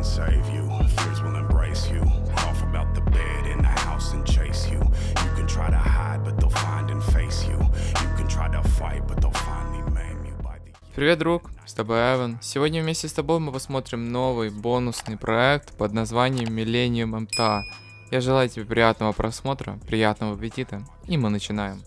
inside of you. Fears will embrace you. Off about the bed in the house and chase you. You can try to hide, but they'll find and face you. You can try to fight, but they'll finally maim you by the... Привет, друг! С тобой Айвен. Сегодня вместе с тобой мы посмотрим новый бонусный проект под названием Millennium MTA. Я желаю тебе приятного просмотра, приятного аппетита, и мы начинаем.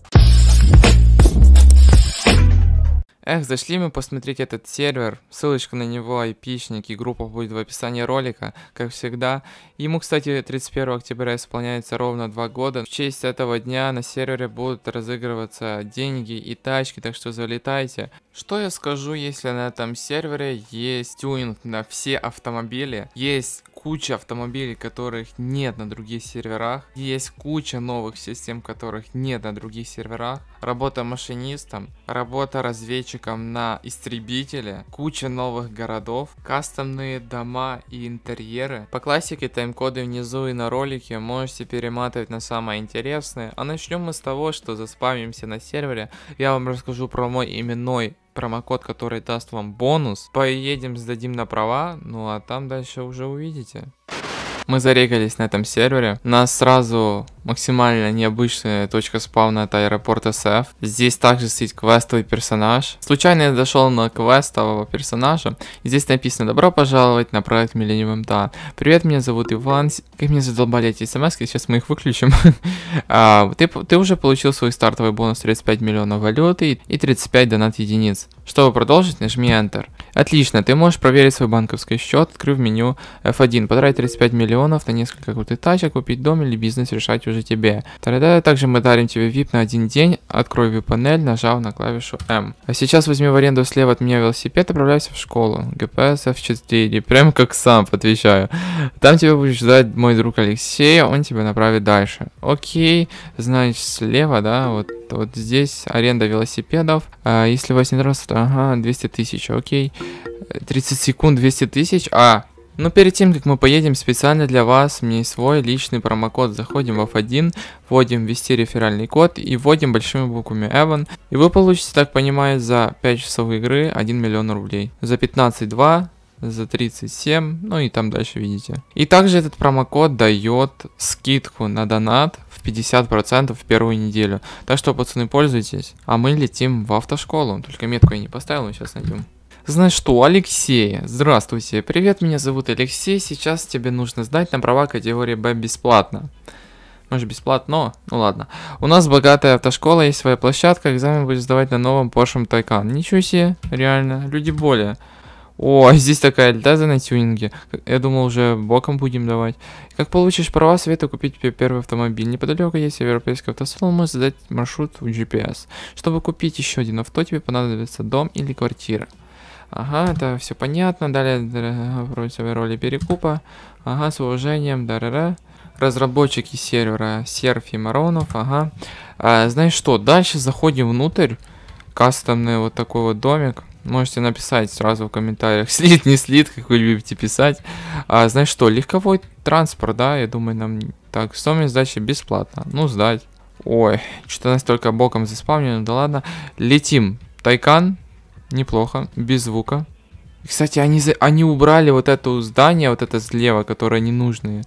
Эх, зашли мы посмотреть этот сервер. Ссылочка на него, айпишник и группа будет в описании ролика, как всегда. Ему, кстати, 31 октября исполняется ровно 2 года. В честь этого дня на сервере будут разыгрываться деньги и тачки, так что залетайте. Что я скажу, если на этом сервере есть тюнинг на все автомобили, есть куча автомобилей, которых нет на других серверах, есть куча новых систем, которых нет на других серверах работа машинистом, работа разведчиком на истребителе, куча новых городов, кастомные дома и интерьеры. По классике тайм-коды внизу и на ролике можете перематывать на самое интересное. А начнем мы с того, что заспамимся на сервере. Я вам расскажу про мой именной промокод, который даст вам бонус. Поедем, сдадим на права, ну а там дальше уже увидите. Мы зарегались на этом сервере. Нас сразу Максимально необычная точка спавна это аэропорт SF. Здесь также стоит квестовый персонаж. Случайно я дошел на квестового персонажа. Здесь написано «Добро пожаловать на проект Millennium Town». Привет, меня зовут Иван. Как мне задолбали эти смс сейчас мы их выключим. А, ты, ты уже получил свой стартовый бонус 35 миллионов валюты и 35 донат единиц. Чтобы продолжить, нажми Enter. Отлично, ты можешь проверить свой банковский счет, открыв меню F1, потратить 35 миллионов на несколько крутых тачек, купить дом или бизнес, решать уже же тебе. Тогда также мы дарим тебе VIP на один день. Открой VIP-панель, нажал на клавишу M. А сейчас возьми в аренду слева от меня велосипед, отправляйся в школу. ГПС F4. Прям как сам, отвечаю. Там тебя будет ждать мой друг Алексей, он тебя направит дальше. Окей, значит слева, да, вот, вот здесь аренда велосипедов. А, если у вас не нравится, то ага, 200 тысяч, окей. 30 секунд 200 тысяч, а, но ну, перед тем, как мы поедем, специально для вас мне свой личный промокод. Заходим в F1, вводим ввести реферальный код и вводим большими буквами Evan. И вы получите, так понимаю, за 5 часов игры 1 миллион рублей. За 15 2, за 37, ну и там дальше видите. И также этот промокод дает скидку на донат в 50% в первую неделю. Так что, пацаны, пользуйтесь. А мы летим в автошколу. Только метку я не поставил, мы сейчас найдем. Знаешь что, Алексей, здравствуйте, привет, меня зовут Алексей, сейчас тебе нужно сдать на права категории Б бесплатно. Может бесплатно, ну ладно. У нас богатая автошкола, есть своя площадка, экзамен будешь сдавать на новом Porsche Taycan. Ничего себе, реально, люди более. О, а здесь такая льдаза на тюнинге. Я думал, уже боком будем давать. Как получишь права, советую купить тебе первый автомобиль. Неподалеку есть европейский автосалон, можешь задать маршрут в GPS. Чтобы купить еще один авто, тебе понадобится дом или квартира. Ага, это все понятно. Далее вроде своей роли перекупа. Ага, с уважением. да Дарара. Разработчики сервера Серфи Маронов. Ага. А, знаешь что, дальше заходим внутрь. Кастомный вот такой вот домик. Можете написать сразу в комментариях, слит, не слит, как вы любите писать. А, знаешь что, легковой транспорт, да, я думаю, нам... Так, стоимость сдачи бесплатно. Ну, сдать. Ой, что-то настолько боком заспавнено, да ладно. Летим. Тайкан, неплохо, без звука. Кстати, они, за... они убрали вот это здание, вот это слева, которое ненужное.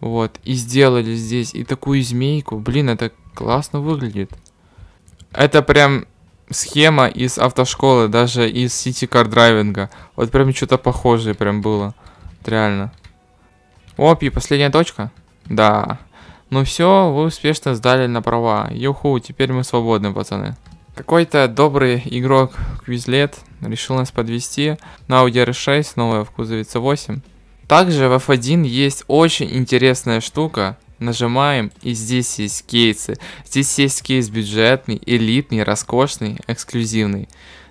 Вот, и сделали здесь и такую змейку. Блин, это классно выглядит. Это прям схема из автошколы, даже из City Car драйвинга. Вот прям что-то похожее прям было. Реально. оп и последняя точка? Да. Ну все, вы успешно сдали на права. Юху, теперь мы свободны, пацаны. Какой-то добрый игрок Квизлет решил нас подвести. На Audi R6 новая в кузове C8. Также в F1 есть очень интересная штука. Нажимаем, и здесь есть кейсы. Здесь есть кейс бюджетный, элитный, роскошный, эксклюзивный.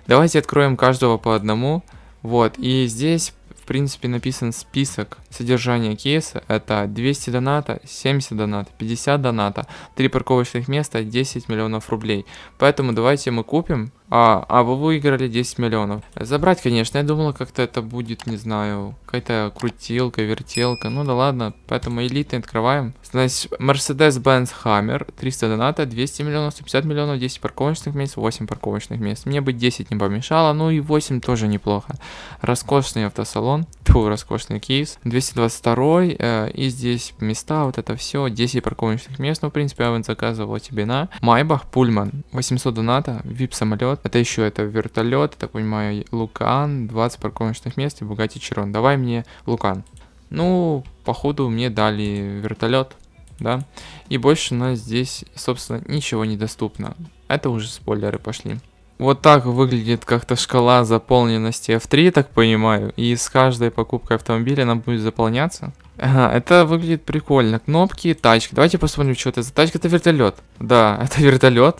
Давайте откроем каждого по одному. Вот, и здесь в принципе написан список содержания кейса. Это 200 доната, 70 доната, 50 доната, 3 парковочных места, 10 миллионов рублей. Поэтому давайте мы купим а, а вы выиграли 10 миллионов. Забрать, конечно. Я думал, как-то это будет, не знаю, какая-то крутилка, вертелка. Ну да ладно, поэтому элиты открываем. Значит, Mercedes-Benz Hammer, 300 доната, 200 миллионов, 150 миллионов, 10 парковочных мест, 8 парковочных мест. Мне бы 10 не помешало, ну и 8 тоже неплохо. Роскошный автосалон, тьфу, роскошный кейс, 222 э, и здесь места, вот это все, 10 парковочных мест. Ну, в принципе, я вот заказывал тебе на Майбах, Пульман, 800 доната, VIP самолет, это еще это вертолет, так понимаю, Лукан, 20 парковочных мест и Бугати Чирон. Давай мне Лукан. Ну, походу мне дали вертолет, да. И больше у нас здесь, собственно, ничего не доступно. Это уже спойлеры пошли. Вот так выглядит как-то шкала заполненности F3, так понимаю. И с каждой покупкой автомобиля она будет заполняться. Ага, это выглядит прикольно. Кнопки, тачки. Давайте посмотрим, что это за тачка. Это вертолет. Да, это вертолет.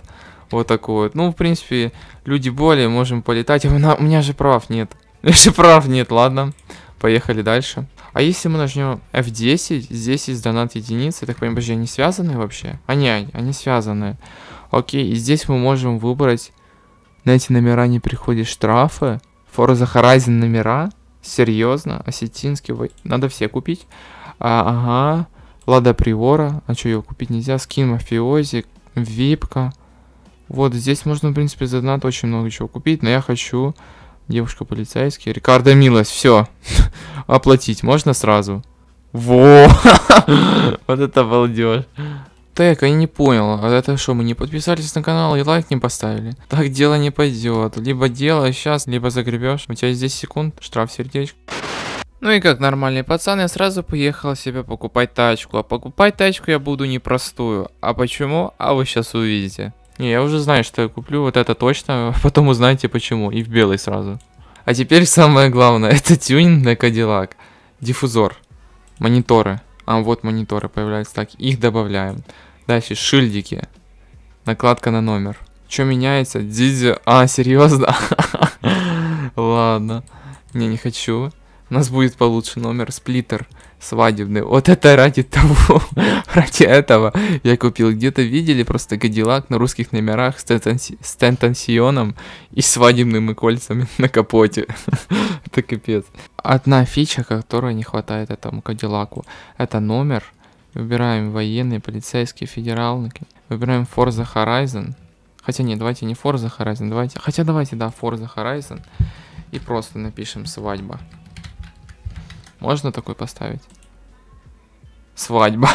Вот такой вот. Ну, в принципе, люди более, можем полетать. У меня, же прав нет. У меня же прав нет, ладно. Поехали дальше. А если мы нажмем F10, здесь есть донат единицы, так понимаю, подожди, они связаны вообще? А они, они связаны. Окей, и здесь мы можем выбрать, на эти номера не приходят штрафы, Forza Horizon номера, серьезно, осетинский, надо все купить. А, ага, Лада привора. а что ее купить нельзя, скин Мафиози, Випка, вот, здесь можно, в принципе, за донат очень много чего купить, но я хочу... Девушка полицейский. Рикардо Милос, все. Оплатить можно сразу? Во! вот это балдеж. Так, я не понял, а это что, мы не подписались на канал и лайк не поставили? Так дело не пойдет. Либо дело сейчас, либо загребешь. У тебя здесь секунд, штраф сердечко. Ну и как нормальный пацан, я сразу поехал себе покупать тачку. А покупать тачку я буду непростую. А почему? А вы сейчас увидите. Не, я уже знаю, что я куплю вот это точно, потом узнаете типа, почему, и в белый сразу. А теперь самое главное, это тюнинг на Кадиллак. Диффузор, мониторы, а вот мониторы появляются так, их добавляем. Дальше шильдики, накладка на номер. Что меняется? Дизи... А, серьезно? Ладно, не, не хочу. У нас будет получше номер, сплиттер свадебный. Вот это ради того, ради этого я купил. Где-то видели просто Кадиллак на русских номерах с, тенси, с тентансионом и свадебными кольцами на капоте. это капец. Одна фича, которой не хватает этому Кадиллаку, это номер. Выбираем военные, полицейские, федералки. Выбираем Forza Horizon. Хотя нет, давайте не Forza Horizon, давайте... Хотя давайте, да, Forza Horizon. И просто напишем свадьба. Можно такой поставить? Свадьба.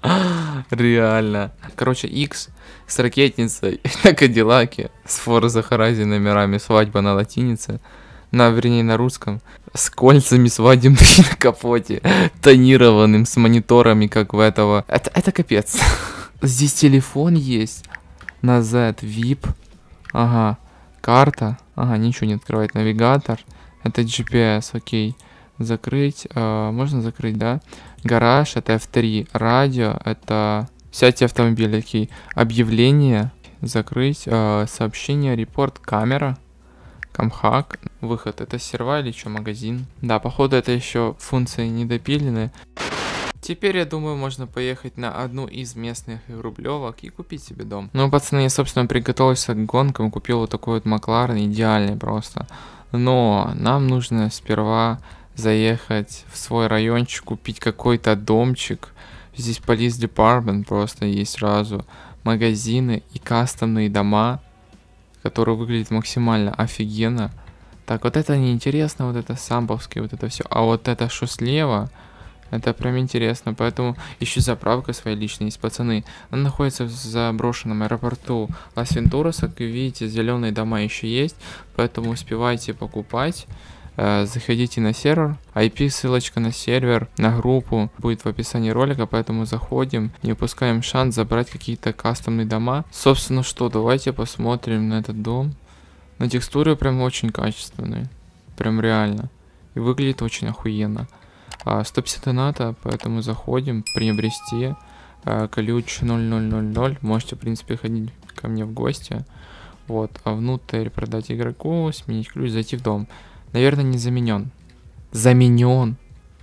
Реально. Короче, X с ракетницей на Кадиллаке. С Форза Харази номерами. Свадьба на латинице. На, вернее, на русском. С кольцами свадебными на капоте. Тонированным, с мониторами, как у этого. Это, это капец. Здесь телефон есть. Назад VIP. Ага. Карта. Ага, ничего не открывает. Навигатор. Это GPS, окей. Okay закрыть, э, можно закрыть, да? Гараж, это F3, радио, это всякие автомобили такие объявление закрыть, э, сообщение, репорт, камера, камхак, выход, это серва или что, магазин? Да, походу это еще функции недопилены. Теперь, я думаю, можно поехать на одну из местных рублевок и купить себе дом. Ну, пацаны, я, собственно, приготовился к гонкам, купил вот такой вот Макларен, идеальный просто. Но нам нужно сперва заехать в свой райончик, купить какой-то домчик. Здесь полис департмент просто есть сразу. Магазины и кастомные дома, которые выглядят максимально офигенно. Так, вот это неинтересно, вот это самбовский, вот это все. А вот это что слева, это прям интересно. Поэтому еще заправка своя личная есть, пацаны. Она находится в заброшенном аэропорту Лас-Вентураса. Как видите, зеленые дома еще есть, поэтому успевайте покупать. Э, заходите на сервер. IP ссылочка на сервер, на группу будет в описании ролика, поэтому заходим, не упускаем шанс забрать какие-то кастомные дома. Собственно что, давайте посмотрим на этот дом. На текстуры прям очень качественные, прям реально. И выглядит очень охуенно. 150 а, ната, поэтому заходим, приобрести. Э, ключ 0000, можете в принципе ходить ко мне в гости. Вот, а внутрь продать игроку, сменить ключ, зайти в дом. Наверное, не заменен. Заменен.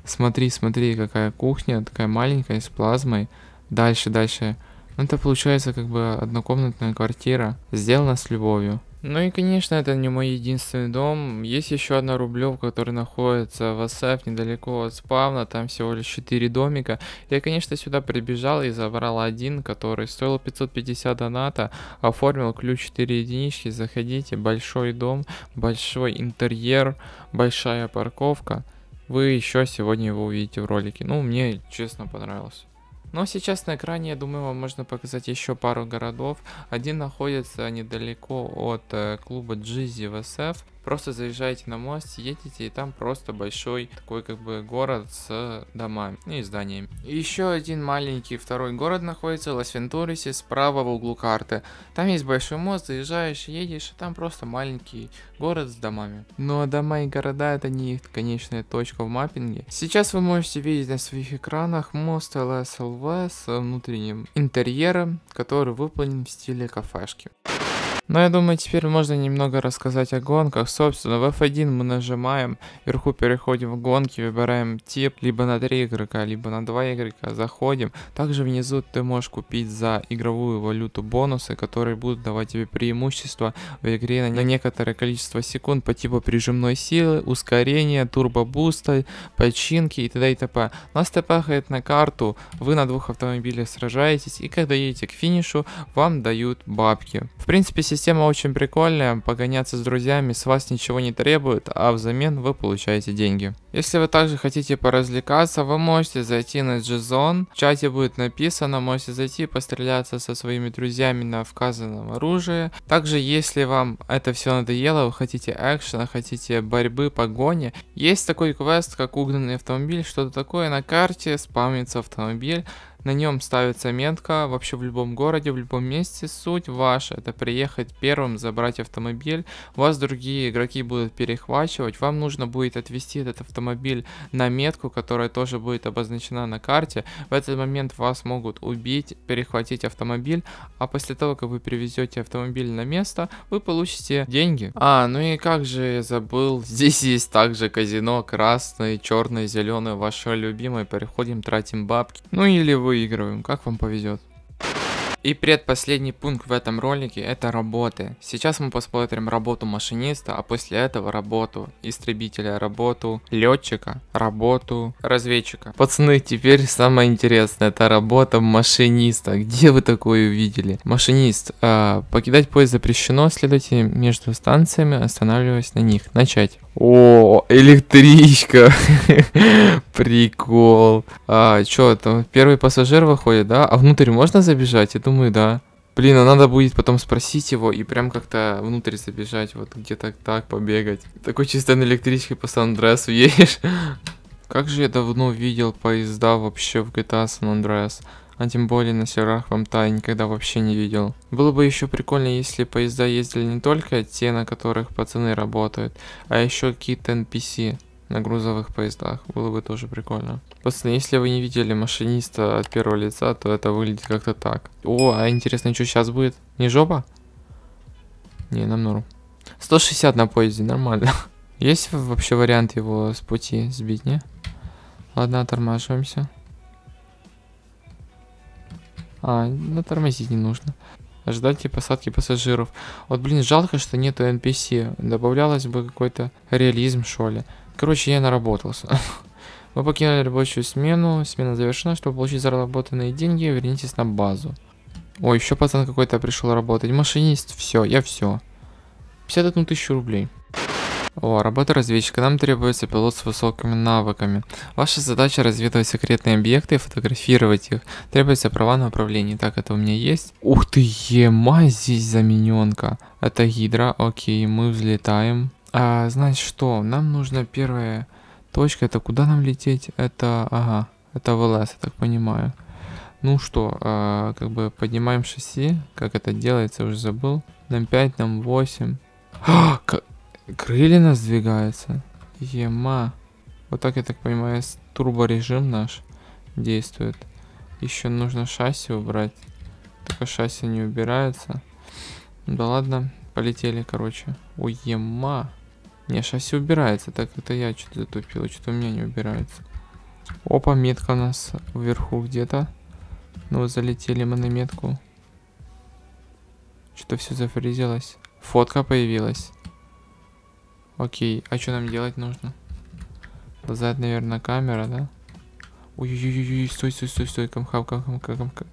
Смотри, смотри, какая кухня, такая маленькая, с плазмой. Дальше, дальше. Ну Это получается как бы однокомнатная квартира, сделана с любовью. Ну и конечно это не мой единственный дом, есть еще одна рублевка, которая находится в Асаф недалеко от спавна, там всего лишь 4 домика. Я конечно сюда прибежал и забрал один, который стоил 550 доната, оформил ключ 4 единички, заходите, большой дом, большой интерьер, большая парковка. Вы еще сегодня его увидите в ролике, ну мне честно понравилось. Но сейчас на экране, я думаю, вам можно показать еще пару городов. Один находится недалеко от э, клуба Джизи в Просто заезжаете на мост, едете, и там просто большой такой как бы город с домами и зданиями. еще один маленький второй город находится в Лас-Вентурисе справа в углу карты. Там есть большой мост, заезжаешь, едешь, и там просто маленький город с домами. Но ну, а дома и города это не их конечная точка в маппинге. Сейчас вы можете видеть на своих экранах мост ЛСЛВ с внутренним интерьером, который выполнен в стиле кафешки. Но я думаю, теперь можно немного рассказать о гонках. Собственно, в F1 мы нажимаем, вверху переходим в гонки, выбираем тип, либо на 3 игрока, либо на 2 игрока, заходим. Также внизу ты можешь купить за игровую валюту бонусы, которые будут давать тебе преимущество в игре на некоторое количество секунд по типу прижимной силы, ускорения, турбобуста, починки и т.д. и т.п. Нас тпхает на карту, вы на двух автомобилях сражаетесь, и когда едете к финишу, вам дают бабки. В принципе, система очень прикольная, погоняться с друзьями с вас ничего не требует, а взамен вы получаете деньги. Если вы также хотите поразвлекаться, вы можете зайти на JSON, в чате будет написано, можете зайти постреляться со своими друзьями на вказанном оружии. Также, если вам это все надоело, вы хотите экшена, хотите борьбы, погони, есть такой квест, как угнанный автомобиль, что-то такое, на карте спамится автомобиль, на нем ставится метка вообще в любом городе, в любом месте. Суть ваша это приехать первым, забрать автомобиль. Вас другие игроки будут перехвачивать. Вам нужно будет отвести этот автомобиль на метку, которая тоже будет обозначена на карте. В этот момент вас могут убить, перехватить автомобиль. А после того, как вы привезете автомобиль на место, вы получите деньги. А, ну и как же я забыл. Здесь есть также казино красный, черный, зеленый, ваше любимое. Переходим, тратим бабки. Ну или вы выигрываем, как вам повезет. И предпоследний пункт в этом ролике это работы. Сейчас мы посмотрим работу машиниста, а после этого работу истребителя, работу летчика, работу разведчика. Пацаны, теперь самое интересное, это работа машиниста. Где вы такое видели? Машинист, э, покидать поезд запрещено, следуйте между станциями, останавливаясь на них. Начать. О, электричка. Прикол. А, чё, там первый пассажир выходит, да? А внутрь можно забежать? Я думаю, да. Блин, а надо будет потом спросить его и прям как-то внутрь забежать, вот где-то так побегать. Такой чисто на электричке по Сан-Андреасу едешь. Как же я давно видел поезда вообще в GTA San Andreas а тем более на серверах вамта я никогда вообще не видел. Было бы еще прикольно, если поезда ездили не только те, на которых пацаны работают, а еще какие-то NPC на грузовых поездах. Было бы тоже прикольно. Пацаны, если вы не видели машиниста от первого лица, то это выглядит как-то так. О, а интересно, что сейчас будет? Не жопа? Не, нам норм. 160 на поезде, нормально. Есть вообще вариант его с пути сбить, не? Ладно, тормаживаемся. А, ну тормозить не нужно. Ожидайте посадки типа, пассажиров. Вот, блин, жалко, что нету NPC. Добавлялось бы какой-то реализм, что ли. Короче, я наработался. Вы покинули рабочую смену. Смена завершена. Чтобы получить заработанные деньги, вернитесь на базу. Ой, еще пацан какой-то пришел работать. Машинист. Все, я все. 51 тысячу рублей. О, работа разведчика. Нам требуется пилот с высокими навыками. Ваша задача разведывать секретные объекты и фотографировать их. Требуется права на управление. Так, это у меня есть. Ух ты, ема здесь замененка. Это гидра. Окей, мы взлетаем. А, значит что, нам нужно первая точка. Это куда нам лететь? Это, ага, это ВЛС, я так понимаю. Ну что, а, как бы поднимаем шасси. Как это делается, уже забыл. Нам 5, нам 8. А, как, нас двигаются, Ема. Вот так, я так понимаю, турборежим наш действует. Еще нужно шасси убрать. Только шасси не убирается. Ну да ладно, полетели, короче. Ой, ема. Не, шасси убирается. Так, это я что-то затупил. Что-то у меня не убирается. Опа, метка у нас вверху где-то. Ну, залетели мы на метку. Что-то все зафризилось. Фотка появилась. Окей, а что нам делать нужно? Назад, наверное, камера, да? Ой-ой-ой, стой, стой, стой, стой, камха, камха, камха.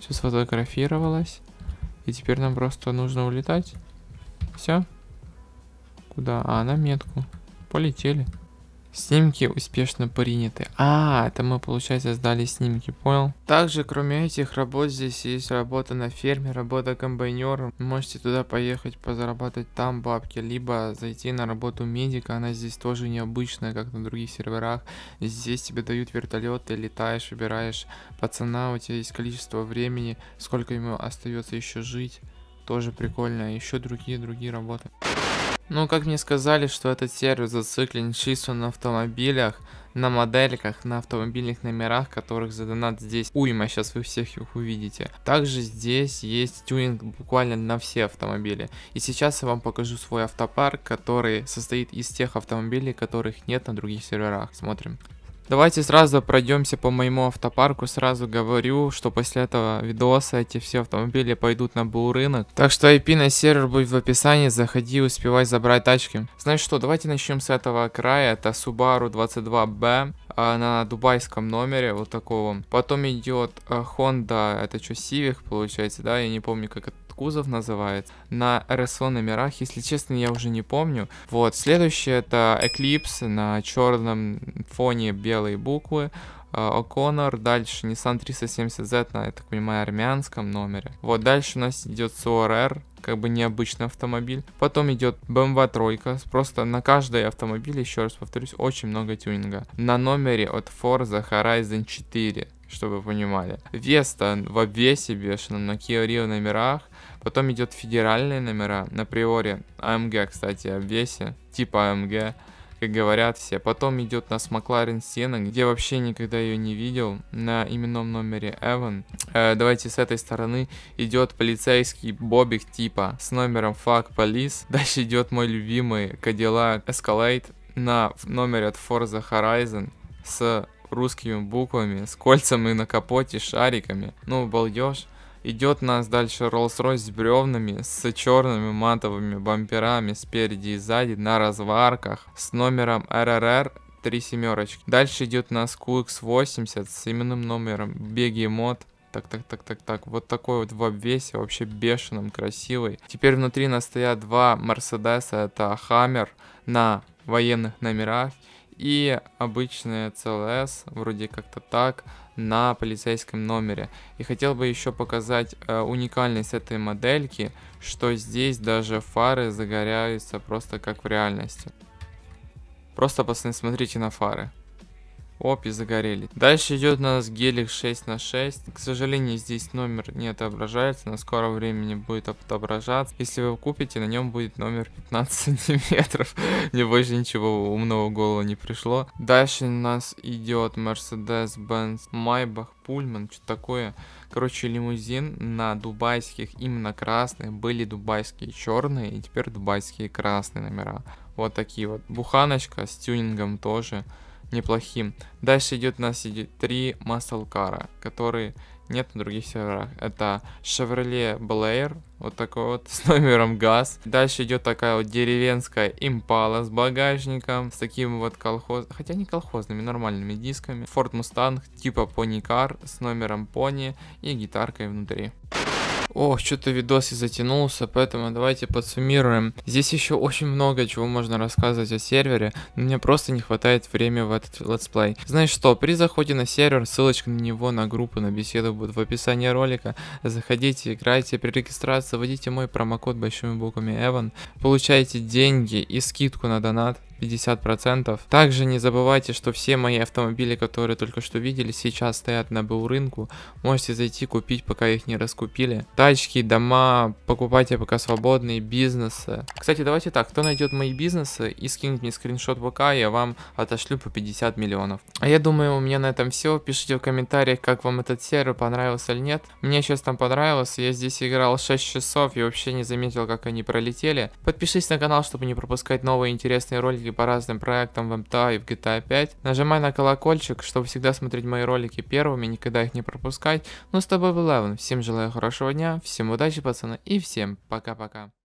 Все сфотографировалось. И теперь нам просто нужно улетать. Все. Куда? А, на метку. Полетели. Снимки успешно приняты. А, это мы, получается, сдали снимки, понял? Также, кроме этих работ, здесь есть работа на ферме, работа комбайнером. Можете туда поехать, позарабатывать там бабки, либо зайти на работу медика, она здесь тоже необычная, как на других серверах. Здесь тебе дают вертолет, ты летаешь, выбираешь пацана, у тебя есть количество времени, сколько ему остается еще жить. Тоже прикольно, еще другие-другие работы. Ну, как мне сказали, что этот сервис зациклен чисто на автомобилях, на модельках, на автомобильных номерах, которых за здесь уйма, сейчас вы всех их увидите. Также здесь есть тюнинг буквально на все автомобили. И сейчас я вам покажу свой автопарк, который состоит из тех автомобилей, которых нет на других серверах. Смотрим. Давайте сразу пройдемся по моему автопарку. Сразу говорю, что после этого видоса эти все автомобили пойдут на БУ рынок. Так что IP на сервер будет в описании. Заходи, успевай забрать тачки. Знаешь что, давайте начнем с этого края. Это Subaru 22B а, на дубайском номере, вот такого. Потом идет а, Honda, это что, Civic получается, да, я не помню, как это кузов называется, на RSO номерах, если честно, я уже не помню. Вот, следующее это Eclipse на черном фоне белые буквы. О'Коннор, э, дальше Nissan 370Z на, я так понимаю, армянском номере. Вот, дальше у нас идет SORR, как бы необычный автомобиль. Потом идет BMW эм тройка. Просто на каждый автомобиль, еще раз повторюсь, очень много тюнинга. На номере от Forza Horizon 4 чтобы вы понимали. Веста в обвесе бешеном, на Kia Rio номерах, Потом идет федеральные номера на приоре AMG, а кстати, в весе, типа AMG, как говорят все. Потом идет у нас Макларен Сена, где вообще никогда ее не видел, на именном номере Эван. Э, давайте с этой стороны идет полицейский Бобик типа с номером Fuck Police. Дальше идет мой любимый Cadillac Escalade на номере от Forza Horizon с русскими буквами, с кольцами на капоте, шариками. Ну, балдеж. Идет нас дальше Rolls-Royce с бревнами, с черными матовыми бамперами спереди и сзади на разварках с номером RRR три семерочки. Дальше идет у нас QX80 с именным номером Беги мод. Так, так, так, так, так. Вот такой вот в обвесе, вообще бешеным, красивый. Теперь внутри нас стоят два Мерседеса, это Хаммер на военных номерах и обычные CLS, вроде как-то так, на полицейском номере. И хотел бы еще показать э, уникальность этой модельки, что здесь даже фары загораются просто как в реальности. Просто посмотрите на фары. Опи загорели. Дальше идет у нас гелик 6 на 6. К сожалению, здесь номер не отображается. На скором времени будет отображаться. Если вы купите, на нем будет номер 15 сантиметров. Мне больше ничего умного в голову не пришло. Дальше у нас идет Mercedes-Benz Майбах Пульман, что-то такое. Короче, лимузин на дубайских, именно красные. Были дубайские черные, и теперь дубайские красные номера. Вот такие вот. Буханочка с тюнингом тоже неплохим. Дальше идет у нас идет три маслкара, которые нет на других серверах. Это Chevrolet Blair, вот такой вот, с номером газ. Дальше идет такая вот деревенская импала с багажником, с таким вот колхоз... Хотя не колхозными, нормальными дисками. Ford Mustang типа Pony Car с номером пони и гитаркой внутри. Ох, что-то видос и затянулся, поэтому давайте подсуммируем. Здесь еще очень много чего можно рассказывать о сервере, но мне просто не хватает времени в этот летсплей. Знаешь что, при заходе на сервер, ссылочка на него, на группу, на беседу будет в описании ролика. Заходите, играйте, при регистрации вводите мой промокод большими буквами Evan, получаете деньги и скидку на донат. 50%. Также не забывайте, что все мои автомобили, которые только что видели, сейчас стоят на БУ рынку. Можете зайти купить, пока их не раскупили. Тачки, дома, покупайте пока свободные, бизнесы. Кстати, давайте так, кто найдет мои бизнесы и скинет мне скриншот ВК, я вам отошлю по 50 миллионов. А я думаю, у меня на этом все. Пишите в комментариях, как вам этот сервер, понравился или нет. Мне сейчас там понравилось. я здесь играл 6 часов и вообще не заметил, как они пролетели. Подпишись на канал, чтобы не пропускать новые интересные ролики ролики по разным проектам в МТА и в GTA 5. А Нажимай на колокольчик, чтобы всегда смотреть мои ролики первыми, никогда их не пропускать. Ну с тобой был Левен, всем желаю хорошего дня, всем удачи пацаны и всем пока-пока.